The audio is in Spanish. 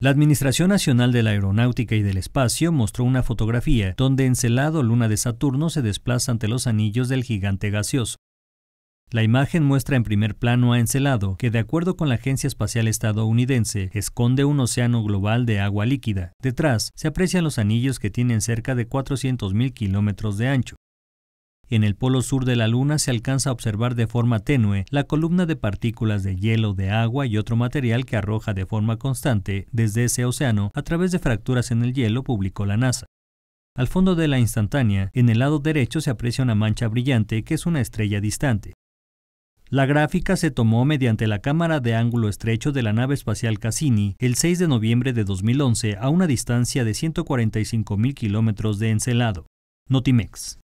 La Administración Nacional de la Aeronáutica y del Espacio mostró una fotografía donde Encelado Luna de Saturno se desplaza ante los anillos del gigante gaseoso. La imagen muestra en primer plano a Encelado, que de acuerdo con la Agencia Espacial Estadounidense, esconde un océano global de agua líquida. Detrás se aprecian los anillos que tienen cerca de 400.000 kilómetros de ancho. En el polo sur de la Luna se alcanza a observar de forma tenue la columna de partículas de hielo, de agua y otro material que arroja de forma constante desde ese océano a través de fracturas en el hielo, publicó la NASA. Al fondo de la instantánea, en el lado derecho se aprecia una mancha brillante que es una estrella distante. La gráfica se tomó mediante la cámara de ángulo estrecho de la nave espacial Cassini el 6 de noviembre de 2011 a una distancia de 145.000 kilómetros de Encelado. Notimex.